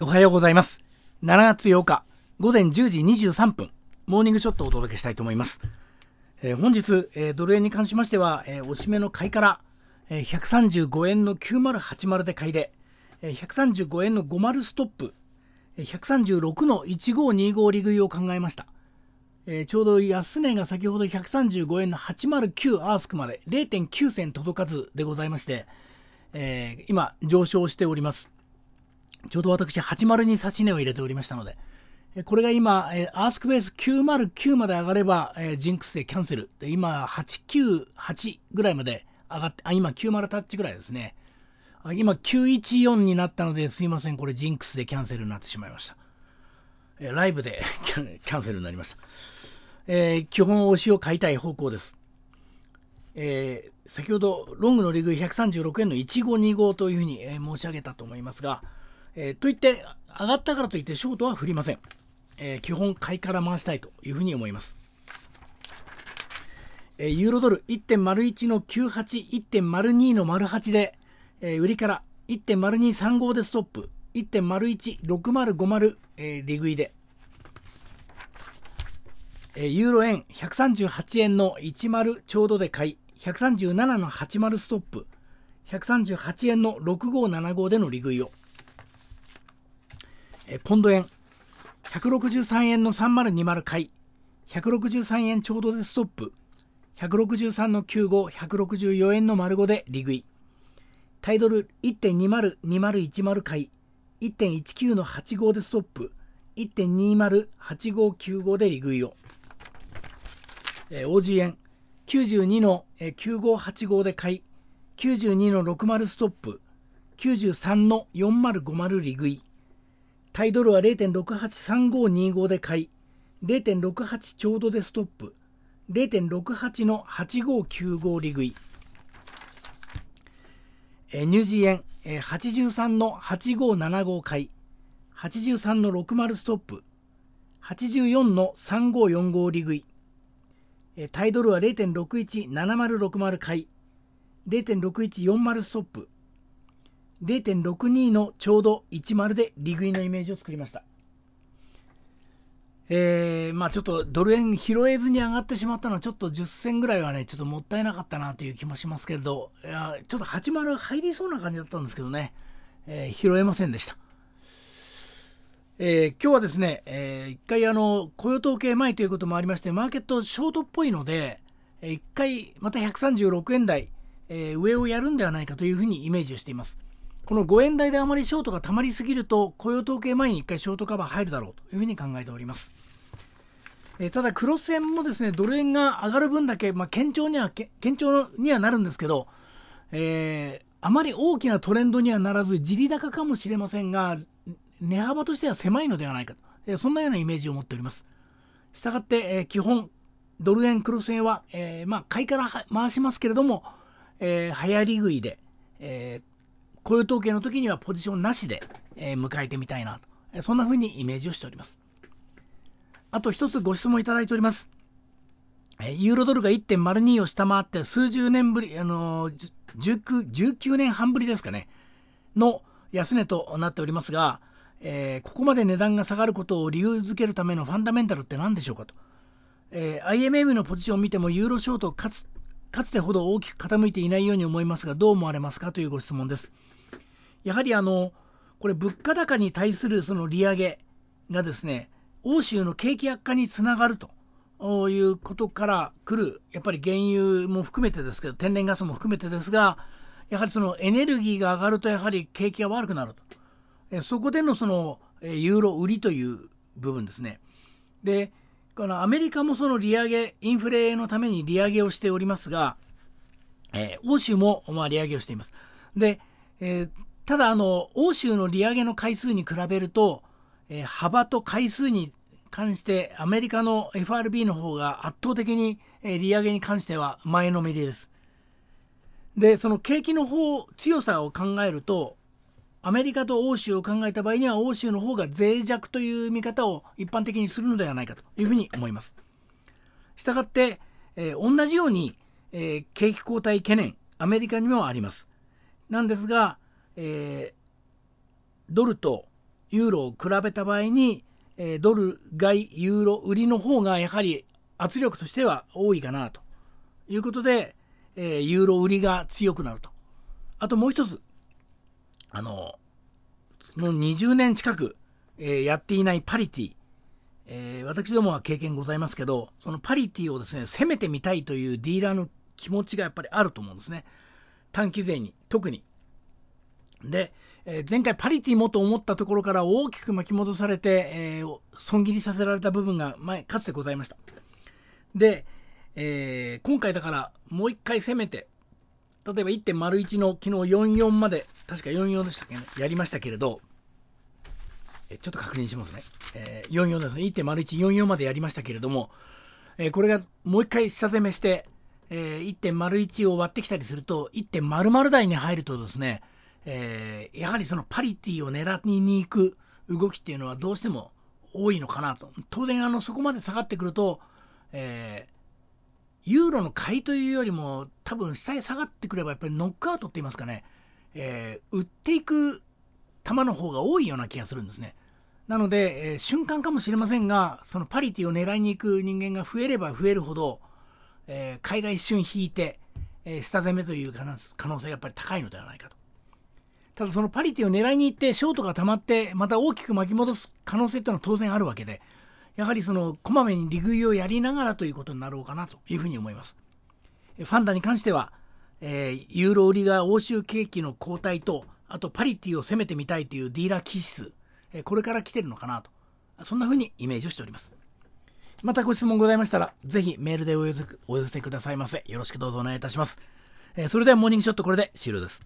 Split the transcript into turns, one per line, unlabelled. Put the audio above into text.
おはようございます。7月8日午前10時23分、モーニングショットをお届けしたいと思います。えー、本日、えー、ドル円に関しましては、えー、おしめの買いから、え135円の9080で買いで、え135円の50ストップ、136の1525利食いを考えました。えちょうど安値が先ほど135円の809アースクまで0.9銭届かずでございまして、え今上昇しております。ちょうど私、80に指値を入れておりましたので、これが今、アースクベース909まで上がれば、ジンクスでキャンセル。で今、898ぐらいまで上がって、あ、今、90タッチぐらいですね。今、914になったので、すいません、これ、ジンクスでキャンセルになってしまいました。ライブで キャンセルになりました。えー、基本、推しを買いたい方向です。えー、先ほど、ロングのリグ136円の1 5 2 5というふうに、え申し上げたと思いますが、えー、といって、上がったからといってショートは振りません。えー、基本、買いから回したいというふうに思います。えー、ユーロドル1.01の98、1.02の08で、えー、売りから1.0235でストップ、1.016050、えー、利食いで、えー、ユーロ円138円の10ちょうどで買い、137の80ストップ、138円の6575での利食いを。えポンド円、163円の3020買い、163円ちょうどでストップ、163の95、164円の丸5でリグイタイドル1.20、2010買い、1.19の85でストップ、1.20、8595でリグイを、えー、OG 円、92の、9585で買い、92の60ストップ、93の4050リグイタイドルは0.683525で買い、0.68ちょうどでストップ、0.68の8595利食い、えニュージー円、えー、83の8575買い、83の60ストップ、84の3545利食い、えタイドルは0.617060買い、0.6140ストップ、0.62のちょうど1丸で利食いのイメージを作りました。えー、まあちょっとドル円拾えずに上がってしまったのはちょっと10銭ぐらいはね、ちょっともったいなかったなという気もしますけれど、いやちょっと80入りそうな感じだったんですけどね、えー、拾えませんでした。えー、今日はですね、えー、一回あの雇用統計前ということもありまして、マーケットショートっぽいので、えー、一回また136円台、えー、上をやるんではないかというふうにイメージをしています。この5円台であまりショートが溜まりすぎると、雇用統計前に1回ショートカバー入るだろうというふうに考えております。えただ、黒線もですねドル円が上がる分だけ、まあ、堅調には堅調にはなるんですけど、えー、あまり大きなトレンドにはならず、地利高かもしれませんが、値幅としては狭いのではないかと、えそんなようなイメージを持っております。したがって、えー、基本、ドル円、黒線は、えー、まあ、買いから回しますけれども、えー、流行り食いで、えー雇用統計の時にはポジションなしで、え迎えてみたいなと、そんな風にイメージをしております。あと1つご質問いただいております。ユーロドルが1.02を下回って、数十年ぶり、あの19、19年半ぶりですかね、の安値となっておりますが、えー、ここまで値段が下がることを理由づけるためのファンダメンタルって何でしょうかと、えー、IMM のポジションを見てもユーロショートかつかつてほど大きく傾いていないように思いますが、どう思われますかというご質問です。やはりあの、これ、物価高に対するその利上げがですね、欧州の景気悪化につながるということから来る、やっぱり原油も含めてですけど、天然ガスも含めてですが、やはりそのエネルギーが上がると、やはり景気が悪くなると、そこでのそのユーロ売りという部分ですね。でこのアメリカもその利上げ、インフレのために利上げをしておりますが、えー、欧州も、まあ、利上げをしています。で、えー、ただあの、欧州の利上げの回数に比べると、えー、幅と回数に関して、アメリカの FRB の方が圧倒的に、え利上げに関しては前のめりです。で、その景気の方強さを考えると、アメリカと欧州を考えた場合には、欧州の方が脆弱という見方を一般的にするのではないかというふうに思います。したがって、えー、同じように、えー、景気後退懸念、アメリカにもあります。なんですが、えー、ドルとユーロを比べた場合に、えドル買い、ユーロ売りの方がやはり圧力としては多いかなということで、えユーロ売りが強くなると。あともう一つ、あの、その20年近く、えー、やっていないパリティ、えー、私どもは経験ございますけど、そのパリティをですね、攻めてみたいというディーラーの気持ちがやっぱりあると思うんですね。短期税に、特に。で、えー、前回パリティもと思ったところから大きく巻き戻されて、えー、損切りさせられた部分が前、かつてございました。で、え今回だからもう一回攻めて、例えば1.01の昨日44まで、確か44でしたっけね、やりましたけれど、えちょっと確認しますね。えー、44ですね。1.01、44までやりましたけれども、えー、これがもう一回下攻めして、えー、1.01を割ってきたりすると、1.00台に入るとですね、えー、やはりそのパリティを狙いに行く動きっていうのはどうしても多いのかなと。当然、あのそこまで下がってくると、えユーロの買いというよりも、多分下へ下がってくれば、やっぱりノックアウトって言いますかね、えー、売っていく球の方が多いような気がするんですね。なので、えー、瞬間かもしれませんが、そのパリティを狙いに行く人間が増えれば増えるほど、えー、海外一瞬引いて、えー、下攻めという可能性がやっぱり高いのではないかと。ただ、そのパリティを狙いに行って、ショートが溜まって、また大きく巻き戻す可能性というのは当然あるわけで、やはりそのこまめに利食いをやりながらということになろうかなというふうに思います。ファンダに関しては、えー、ユーロ売りが欧州景気の後退と、あとパリティを攻めてみたいというディーラー気質、えー、これから来てるのかなと、そんなふうにイメージをしております。またご質問ございましたら、ぜひメールでお寄せくださいませ。よろしくどうぞお願いいたします。えそれではモーニングショットこれで終了です。